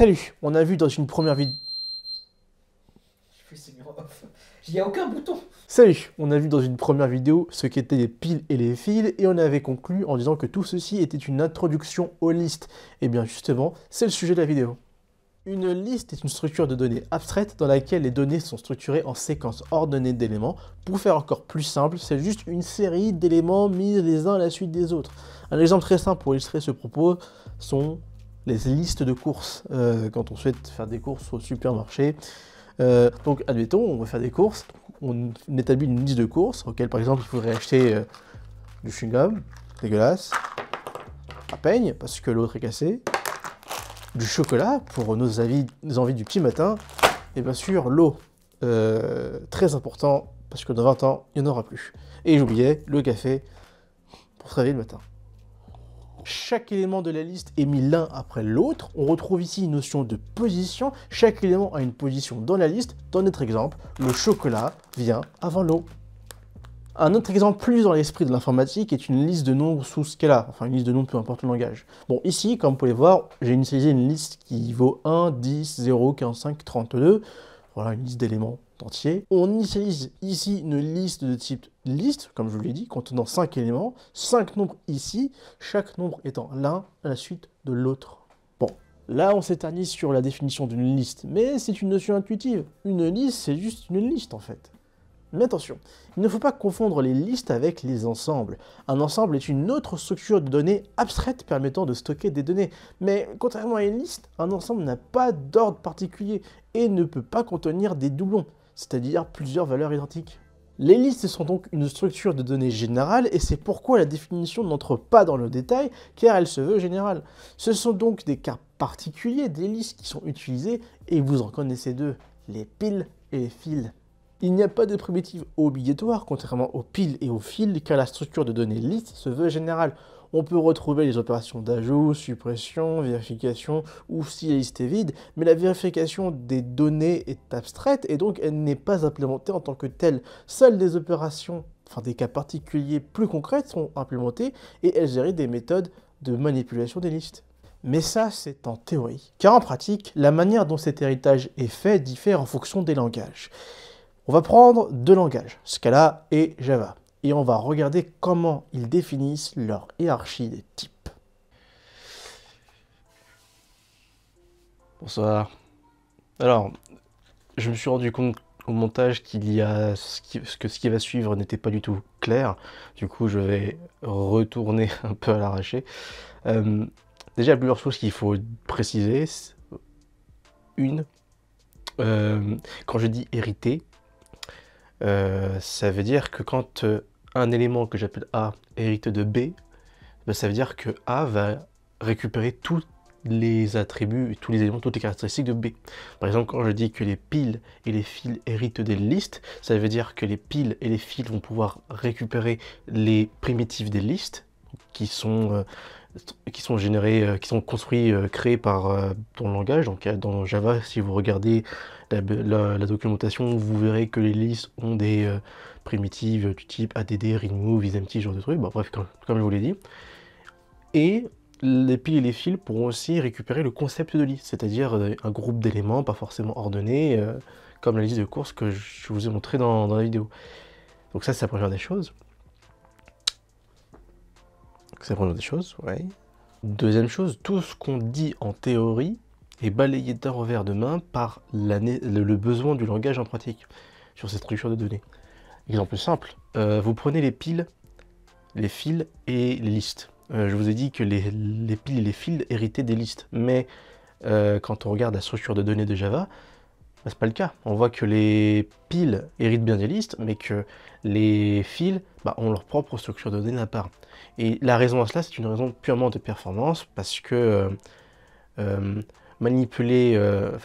Salut, on a vu dans une première vidéo. Il n'y a aucun bouton. Salut, on a vu dans une première vidéo ce qu'étaient les piles et les fils et on avait conclu en disant que tout ceci était une introduction aux listes. Et eh bien justement, c'est le sujet de la vidéo. Une liste est une structure de données abstraite dans laquelle les données sont structurées en séquences ordonnées d'éléments. Pour faire encore plus simple, c'est juste une série d'éléments mis les uns à la suite des autres. Un exemple très simple pour illustrer ce propos sont les listes de courses euh, quand on souhaite faire des courses au supermarché. Euh, donc, admettons, on veut faire des courses, on établit une liste de courses auxquelles, par exemple, il faudrait acheter euh, du chewing-gum, dégueulasse, à peigne, parce que l'autre est cassé, du chocolat pour nos, nos envies du petit matin, et bien sûr, l'eau, très important, parce que dans 20 ans, il n'y en aura plus. Et j'oubliais le café pour travailler le matin. Chaque élément de la liste est mis l'un après l'autre. On retrouve ici une notion de position. Chaque élément a une position dans la liste. Dans notre exemple, le chocolat vient avant l'eau. Un autre exemple plus dans l'esprit de l'informatique est une liste de nombres sous Scala, enfin une liste de nombres peu importe le langage. Bon, ici, comme vous pouvez le voir, j'ai initialisé une liste qui vaut 1, 10, 0, 15, 5, 32. Voilà, une liste d'éléments entier. On initialise ici une liste de type liste, comme je vous l'ai dit, contenant 5 éléments, 5 nombres ici, chaque nombre étant l'un à la suite de l'autre. Bon, là on s'éternise sur la définition d'une liste, mais c'est une notion intuitive. Une liste, c'est juste une liste en fait. Mais attention, il ne faut pas confondre les listes avec les ensembles. Un ensemble est une autre structure de données abstraite permettant de stocker des données. Mais contrairement à une liste, un ensemble n'a pas d'ordre particulier et ne peut pas contenir des doublons c'est-à-dire plusieurs valeurs identiques. Les listes sont donc une structure de données générale et c'est pourquoi la définition n'entre pas dans le détail car elle se veut générale. Ce sont donc des cas particuliers des listes qui sont utilisées et vous en connaissez deux, les piles et les fils. Il n'y a pas de primitive obligatoire, contrairement aux piles et aux fils, car la structure de données liste se veut générale. On peut retrouver les opérations d'ajout, suppression, vérification ou si la liste est vide, mais la vérification des données est abstraite et donc elle n'est pas implémentée en tant que telle. Seules des opérations, enfin des cas particuliers plus concrètes sont implémentées et elles gèrent des méthodes de manipulation des listes. Mais ça, c'est en théorie. Car en pratique, la manière dont cet héritage est fait diffère en fonction des langages. On va prendre deux langages, Scala et Java, et on va regarder comment ils définissent leur hiérarchie des types. Bonsoir. Alors, je me suis rendu compte au montage qu'il y a ce que ce qui va suivre n'était pas du tout clair. Du coup, je vais retourner un peu à l'arraché. Euh, déjà, plusieurs choses qu'il faut préciser. Une, euh, quand je dis hérité, euh, ça veut dire que quand euh, un élément que j'appelle A hérite de B, ben, ça veut dire que A va récupérer tous les attributs, tous les éléments, toutes les caractéristiques de B. Par exemple, quand je dis que les piles et les fils héritent des listes, ça veut dire que les piles et les fils vont pouvoir récupérer les primitives des listes, qui sont euh, qui sont générés, euh, qui sont construits, euh, créés par ton euh, langage. Donc dans Java, si vous regardez la, documentation, vous verrez que les listes ont des primitives du type add, remove, isempty, ce genre de trucs. bref, comme, je vous l'ai dit. Et les piles et les fils pourront aussi récupérer le concept de liste, c'est-à-dire un groupe d'éléments pas forcément ordonné comme la liste de courses que je vous ai montré dans la vidéo. Donc ça, c'est la première des choses. C'est la des choses, Deuxième chose, tout ce qu'on dit en théorie est balayé d'un revers de main par le besoin du langage en pratique sur cette structure de données. Exemple simple, euh, vous prenez les piles, les fils et les listes. Euh, je vous ai dit que les, piles et les fils héritaient des listes, mais euh, quand on regarde la structure de données de Java, bah, c'est pas le cas. On voit que les piles héritent bien des listes, mais que les fils bah, ont leur propre structure de données à part. Et la raison à cela, c'est une raison purement de performance, parce que euh, euh, manipuler, euh,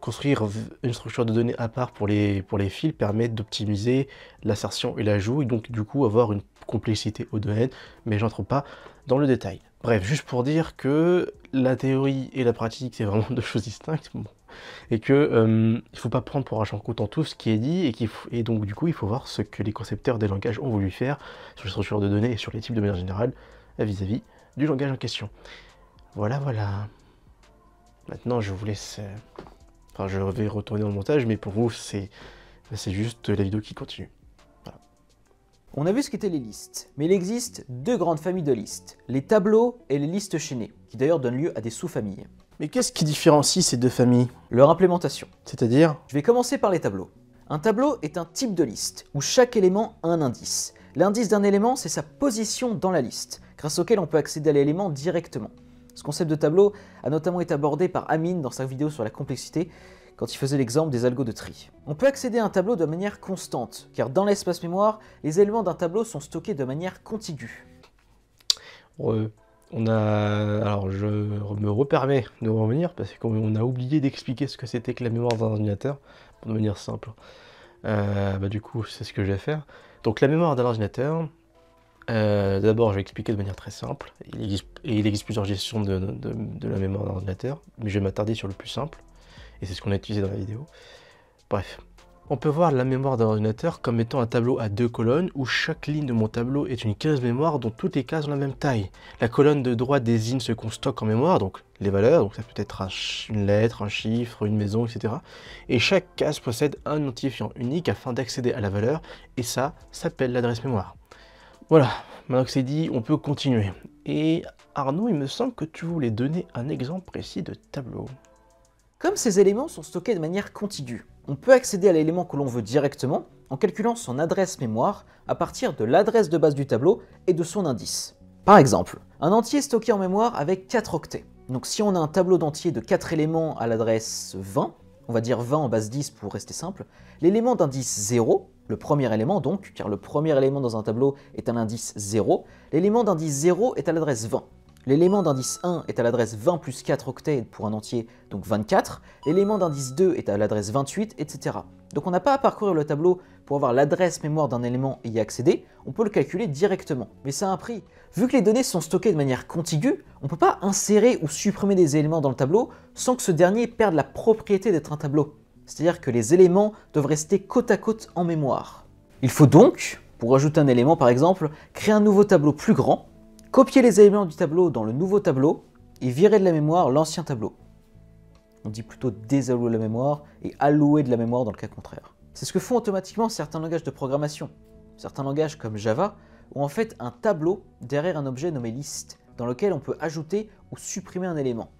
construire une structure de données à part pour les, pour les fils permet d'optimiser l'assertion et l'ajout, et donc du coup avoir une complexité domaine, mais j'entre pas dans le détail. Bref, juste pour dire que la théorie et la pratique, c'est vraiment deux choses distinctes et que ne euh, il faut pas prendre pour argent comptant tout ce qui est dit et, donc du coup il faut voir ce que les concepteurs des langages ont voulu faire sur les structures de données et sur les types de manière générale vis-à-vis du langage en question. Voilà, voilà. Maintenant je vous laisse. Euh, enfin je vais retourner dans le montage, mais pour vous c'est c'est juste la vidéo qui continue. On a vu ce qu'étaient les listes, mais il existe deux grandes familles de listes, les tableaux et les listes chaînées, qui d'ailleurs donnent lieu à des sous-familles. Mais qu'est-ce qui différencie ces deux familles Leur implémentation. C'est-à-dire Je vais commencer par les tableaux. Un tableau est un type de liste, où chaque élément a un indice. L'indice d'un élément, c'est sa position dans la liste, grâce auquel on peut accéder à l'élément directement. Ce concept de tableau a notamment été abordé par Amine dans sa vidéo sur la complexité, quand il faisait l'exemple des algos de tri. On peut accéder à un tableau de manière constante, car dans l'espace mémoire, les éléments d'un tableau sont stockés de manière contiguë on a. Alors, je me repermets de revenir parce qu'on a oublié d'expliquer ce que c'était que la mémoire d'un ordinateur de manière simple. Euh, bah, du coup, c'est ce que je vais faire. Donc, la mémoire d'un ordinateur, euh, d'abord, je vais expliquer de manière très simple. Il existe, il existe plusieurs gestions de, de la mémoire d'un ordinateur, mais je vais m'attarder sur le plus simple et c'est ce qu'on a utilisé dans la vidéo. Bref. On peut voir la mémoire d'un ordinateur comme étant un tableau à deux colonnes où chaque ligne de mon tableau est une case mémoire dont toutes les cases ont la même taille. La colonne de droite désigne ce qu'on stocke en mémoire, donc les valeurs, donc ça peut être une lettre, un chiffre, une maison, etc. Et chaque case possède un identifiant unique afin d'accéder à la valeur et ça s'appelle l'adresse mémoire. Voilà, maintenant que c'est dit, on peut continuer. Et Arnaud, il me semble que tu voulais donner un exemple précis de tableau. Comme ces éléments sont stockés de manière contiguë, on peut accéder à l'élément que l'on veut directement en calculant son adresse mémoire à partir de l'adresse de base du tableau et de son indice. Par exemple, un entier est stocké en mémoire avec 4 octets. Donc si on a un tableau d'entier de 4 éléments à l'adresse 20, on va dire 20 en base 10 pour rester simple, l'élément d'indice 0, le premier élément donc, car le premier élément dans un tableau est un indice 0, l'élément d'indice 0 est à l'adresse 20. L'élément d'indice 1 est à l'adresse 20 plus 4 octets pour un entier, donc 24. L'élément d'indice 2 est à l'adresse 28, etc. Donc on n'a pas à parcourir le tableau pour avoir l'adresse mémoire d'un élément et y accéder, on peut le calculer directement. Mais ça a un prix. Vu que les données sont stockées de manière contiguë, on ne peut pas insérer ou supprimer des éléments dans le tableau sans que ce dernier perde la propriété d'être un tableau. C'est-à-dire que les éléments doivent rester côte à côte en mémoire. Il faut donc, pour ajouter un élément par exemple, créer un nouveau tableau plus grand copier les éléments du tableau dans le nouveau tableau et virer de la mémoire l'ancien tableau. On dit plutôt désallouer la mémoire et allouer de la mémoire dans le cas contraire. C'est ce que font automatiquement certains langages de programmation. Certains langages comme Java ont en fait un tableau derrière un objet nommé liste dans lequel on peut ajouter ou supprimer un élément.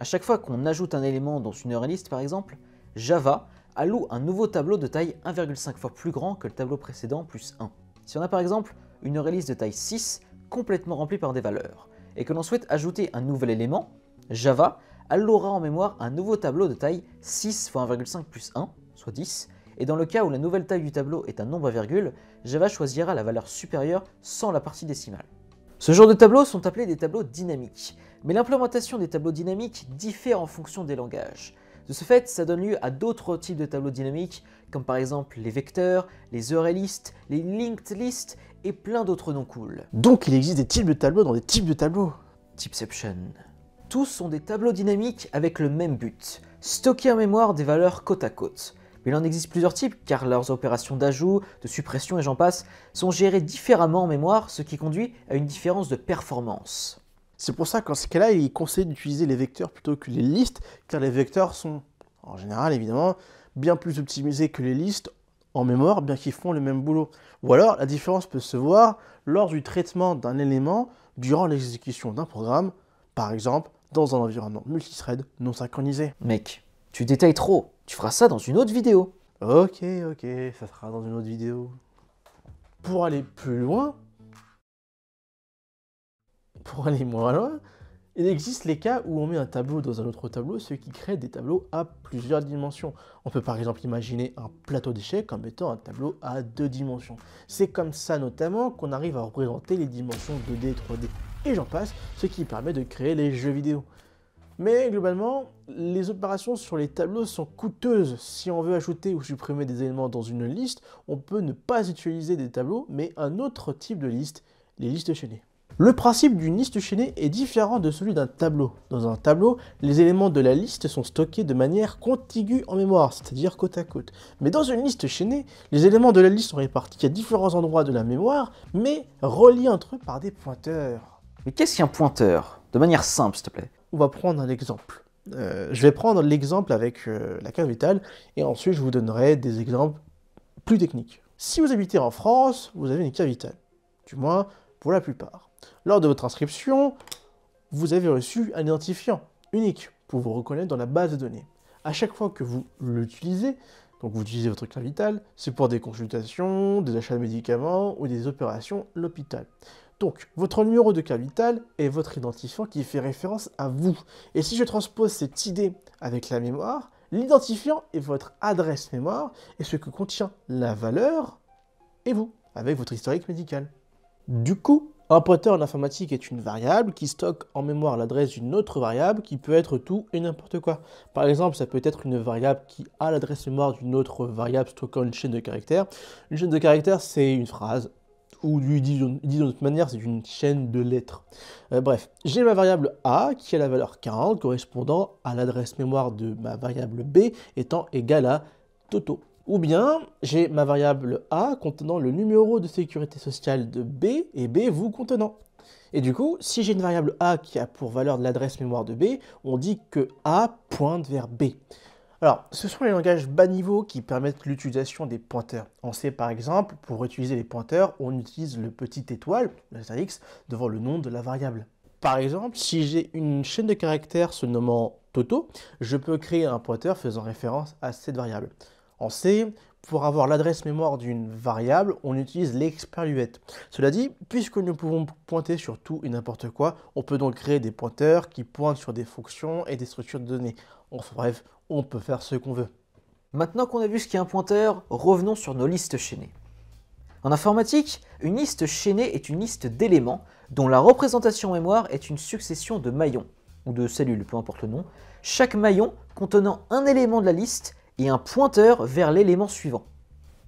À chaque fois qu'on ajoute un élément dans une liste, par exemple, Java alloue un nouveau tableau de taille 1,5 fois plus grand que le tableau précédent plus 1. Si on a par exemple une liste de taille 6 complètement rempli par des valeurs, et que l'on souhaite ajouter un nouvel élément, Java aura en mémoire un nouveau tableau de taille 6 x 1,5 plus 1, soit 10, et dans le cas où la nouvelle taille du tableau est un nombre à virgule, Java choisira la valeur supérieure sans la partie décimale. Ce genre de tableaux sont appelés des tableaux dynamiques, mais l'implémentation des tableaux dynamiques diffère en fonction des langages. De ce fait, ça donne lieu à d'autres types de tableaux dynamiques comme par exemple les vecteurs, les array lists, les linked lists et plein d'autres noms cool. Donc il existe des types de tableaux dans des types de tableaux. Typeception. Tous sont des tableaux dynamiques avec le même but, stocker en mémoire des valeurs côte à côte. Mais il en existe plusieurs types car leurs opérations d'ajout, de suppression et j'en passe sont gérées différemment en mémoire, ce qui conduit à une différence de performance. C'est pour ça qu'en ce cas-là, il est conseillé d'utiliser les vecteurs plutôt que les listes, car les vecteurs sont, en général évidemment, bien plus optimisé que les listes en mémoire, bien qu'ils font le même boulot. Ou alors, la différence peut se voir lors du traitement d'un élément durant l'exécution d'un programme, par exemple dans un environnement multithread non synchronisé. Mec, tu détailles trop, tu feras ça dans une autre vidéo. Ok, ok, ça sera dans une autre vidéo. Pour aller plus loin, pour aller moins loin, il existe les cas où on met un tableau dans un autre tableau, ce qui crée des tableaux à plusieurs dimensions. On peut par exemple imaginer un plateau d'échecs comme étant un tableau à deux dimensions. C'est comme ça notamment qu'on arrive à représenter les dimensions 2D 3D. Et j'en passe, ce qui permet de créer les jeux vidéo. Mais globalement, les opérations sur les tableaux sont coûteuses. Si on veut ajouter ou supprimer des éléments dans une liste, on peut ne pas utiliser des tableaux, mais un autre type de liste, les listes chaînées. Le principe d'une liste chaînée est différent de celui d'un tableau. Dans un tableau, les éléments de la liste sont stockés de manière contiguë en mémoire, c'est-à-dire côte à côte. Mais dans une liste chaînée, les éléments de la liste sont répartis à différents endroits de la mémoire, mais reliés entre eux par des pointeurs. Mais qu'est-ce qu'un pointeur De manière simple, s'il te plaît. On va prendre un exemple. Euh, je vais prendre l'exemple avec euh, la carte vitale, et ensuite je vous donnerai des exemples plus techniques. Si vous habitez en France, vous avez une carte vitale. Du moins, pour la plupart. Lors de votre inscription, vous avez reçu un identifiant unique pour vous reconnaître dans la base de données. À chaque fois que vous l'utilisez, donc vous utilisez votre carte vitale, c'est pour des consultations, des achats de médicaments ou des opérations à l'hôpital. Donc, votre numéro de carte vitale est votre identifiant qui fait référence à vous. Et si je transpose cette idée avec la mémoire, l'identifiant est votre adresse mémoire et ce que contient la valeur est vous, avec votre historique médical. Du coup, un pointeur en informatique est une variable qui stocke en mémoire l'adresse d'une autre variable qui peut être tout et n'importe quoi. Par exemple, ça peut être une variable qui a l'adresse mémoire d'une autre variable stockant une chaîne de caractères. Une chaîne de caractères, c'est une phrase, ou dit d'une autre manière, c'est une chaîne de lettres. Euh, bref, j'ai ma variable A qui a la valeur 40 correspondant à l'adresse mémoire de ma variable B étant égale à Toto. Ou bien j'ai ma variable A contenant le numéro de sécurité sociale de B et B vous contenant. Et du coup, si j'ai une variable A qui a pour valeur l'adresse mémoire de B, on dit que A pointe vers B. Alors, ce sont les langages bas niveau qui permettent l'utilisation des pointeurs. On sait par exemple, pour utiliser les pointeurs, on utilise le petit étoile, X, devant le nom de la variable. Par exemple, si j'ai une chaîne de caractères se nommant Toto, je peux créer un pointeur faisant référence à cette variable. En C, pour avoir l'adresse mémoire d'une variable, on utilise l'experluette. Cela dit, puisque nous pouvons pointer sur tout et n'importe quoi, on peut donc créer des pointeurs qui pointent sur des fonctions et des structures de données. Enfin bref, on peut faire ce qu'on veut. Maintenant qu'on a vu ce qu'est un pointeur, revenons sur nos listes chaînées. En informatique, une liste chaînée est une liste d'éléments dont la représentation mémoire est une succession de maillons, ou de cellules, peu importe le nom, chaque maillon contenant un élément de la liste et un pointeur vers l'élément suivant.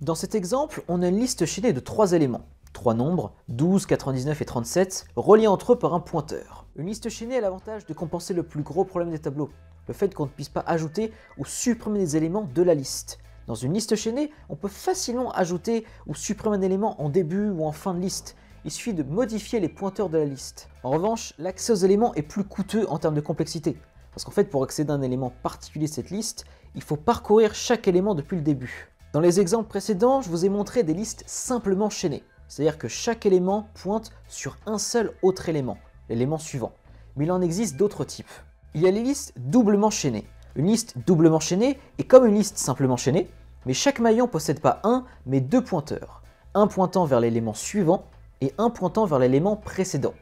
Dans cet exemple, on a une liste chaînée de trois éléments, trois nombres, 12, 99 et 37, reliés entre eux par un pointeur. Une liste chaînée a l'avantage de compenser le plus gros problème des tableaux, le fait qu'on ne puisse pas ajouter ou supprimer des éléments de la liste. Dans une liste chaînée, on peut facilement ajouter ou supprimer un élément en début ou en fin de liste, il suffit de modifier les pointeurs de la liste. En revanche, l'accès aux éléments est plus coûteux en termes de complexité. Parce qu'en fait, pour accéder à un élément particulier de cette liste, il faut parcourir chaque élément depuis le début. Dans les exemples précédents, je vous ai montré des listes simplement chaînées, c'est-à-dire que chaque élément pointe sur un seul autre élément, l'élément suivant. Mais il en existe d'autres types. Il y a les listes doublement chaînées. Une liste doublement chaînée est comme une liste simplement chaînée, mais chaque maillon possède pas un, mais deux pointeurs. Un pointant vers l'élément suivant et un pointant vers l'élément précédent.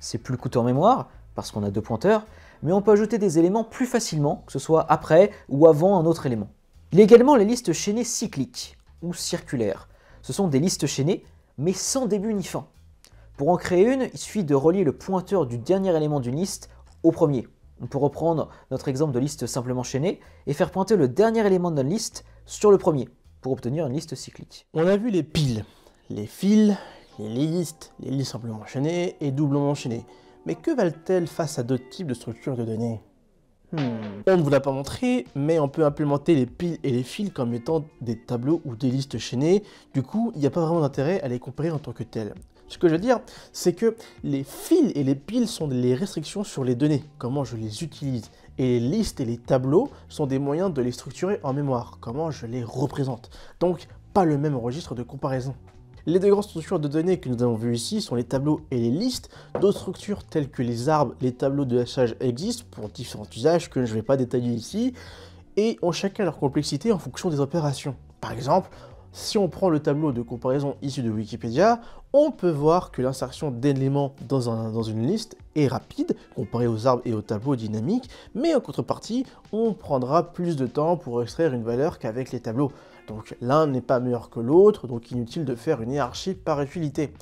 C'est plus coûteux en mémoire, parce qu'on a deux pointeurs, mais on peut ajouter des éléments plus facilement, que ce soit après ou avant un autre élément. Il y a également les listes chaînées cycliques ou circulaires. Ce sont des listes chaînées, mais sans début ni fin. Pour en créer une, il suffit de relier le pointeur du dernier élément d'une liste au premier. On peut reprendre notre exemple de liste simplement chaînée et faire pointer le dernier élément de notre liste sur le premier pour obtenir une liste cyclique. On a vu les piles, les fils, les listes, les listes simplement chaînées et doublement chaînées. Mais que valent-elles face à d'autres types de structures de données hmm. On ne vous l'a pas montré, mais on peut implémenter les piles et les fils comme étant des tableaux ou des listes chaînées. Du coup, il n'y a pas vraiment d'intérêt à les comparer en tant que telles. Ce que je veux dire, c'est que les fils et les piles sont les restrictions sur les données, comment je les utilise. Et les listes et les tableaux sont des moyens de les structurer en mémoire, comment je les représente. Donc, pas le même registre de comparaison. Les deux grandes structures de données que nous avons vues ici sont les tableaux et les listes. D'autres structures telles que les arbres, les tableaux de hachage existent pour différents usages que je ne vais pas détailler ici, et ont chacun leur complexité en fonction des opérations. Par exemple, si on prend le tableau de comparaison issu de Wikipédia, on peut voir que l'insertion d'éléments dans, dans, une liste est rapide, comparée aux arbres et aux tableaux dynamiques, mais en contrepartie, on prendra plus de temps pour extraire une valeur qu'avec les tableaux. Donc l'un n'est pas meilleur que l'autre, donc inutile de faire une hiérarchie par utilité.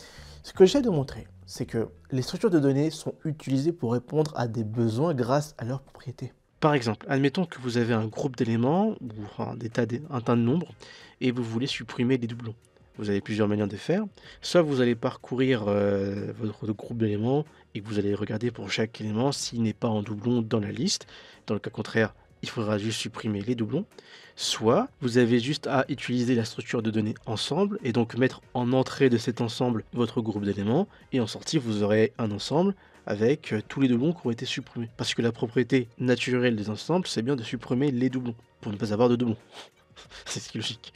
Ce que j'ai de montrer, c'est que les structures de données sont utilisées pour répondre à des besoins grâce à leurs propriétés. Par exemple, admettons que vous avez un groupe d'éléments ou un, tas de, tas de nombres et vous voulez supprimer des doublons. Vous avez plusieurs manières de faire. Soit vous allez parcourir euh, votre groupe d'éléments et vous allez regarder pour chaque élément s'il n'est pas en doublon dans la liste. Dans le cas contraire, il faudra juste supprimer les doublons. Soit vous avez juste à utiliser la structure de données ensemble et donc mettre en entrée de cet ensemble votre groupe d'éléments et en sortie vous aurez un ensemble avec euh, tous les doublons qui ont été supprimés. Parce que la propriété naturelle des ensembles, c'est bien de supprimer les doublons pour ne pas avoir de doublons. c'est ce qui est logique.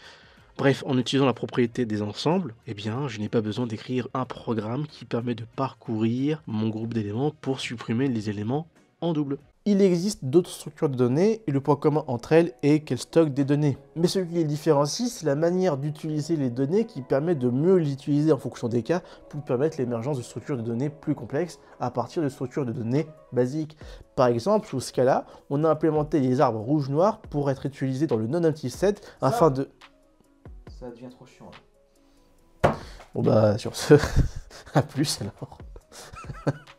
Bref, en utilisant la propriété des ensembles, eh bien, je n'ai pas besoin d'écrire un programme qui permet de parcourir mon groupe d'éléments pour supprimer les éléments en double. Il existe d'autres structures de données et le point commun entre elles est qu'elles stockent des données. Mais ce qui les différencie, c'est la manière d'utiliser les données qui permet de mieux l'utiliser en fonction des cas pour permettre l'émergence de structures de données plus complexes à partir de structures de données basiques. Par exemple, sous ce cas-là, on a implémenté les arbres rouge noirs pour être utilisés dans le non-empty set afin de... Ça devient trop chiant. Bon bah sur ce, à plus alors.